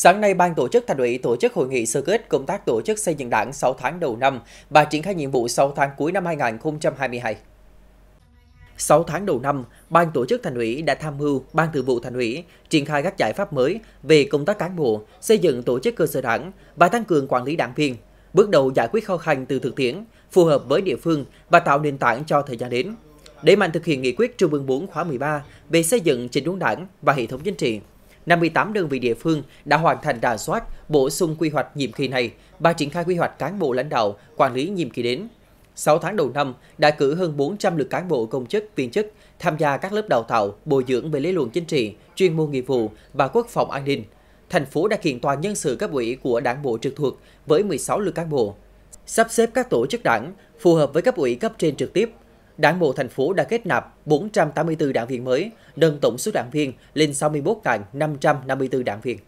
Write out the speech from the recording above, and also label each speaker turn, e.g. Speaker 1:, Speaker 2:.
Speaker 1: Sáng nay, Ban tổ chức Thành ủy tổ chức hội nghị sơ kết công tác tổ chức xây dựng đảng 6 tháng đầu năm và triển khai nhiệm vụ 6 tháng cuối năm 2022. 6 tháng đầu năm, Ban tổ chức Thành ủy đã tham mưu Ban Thường vụ Thành ủy triển khai các giải pháp mới về công tác cán bộ, xây dựng tổ chức cơ sở đảng và tăng cường quản lý đảng viên, bước đầu giải quyết khó khăn từ thực tiễn, phù hợp với địa phương và tạo nền tảng cho thời gian đến. Để mạnh thực hiện nghị quyết Trung ương 4 khóa 13 về xây dựng chỉnh đốn đảng và hệ thống chính trị 58 đơn vị địa phương đã hoàn thành đà soát, bổ sung quy hoạch nhiệm kỳ này và triển khai quy hoạch cán bộ lãnh đạo, quản lý nhiệm kỳ đến. 6 tháng đầu năm đã cử hơn 400 lượt cán bộ công chức, viên chức tham gia các lớp đào tạo, bồi dưỡng về lý luận chính trị, chuyên môn nghiệp vụ và quốc phòng an ninh. Thành phố đã kiện toàn nhân sự cấp ủy của đảng bộ trực thuộc với 16 lượt cán bộ, sắp xếp các tổ chức đảng phù hợp với cấp ủy cấp trên trực tiếp, Đảng bộ thành phố đã kết nạp 484 đảng viên mới, nâng tổng số đảng viên lên 61.554 đảng viên.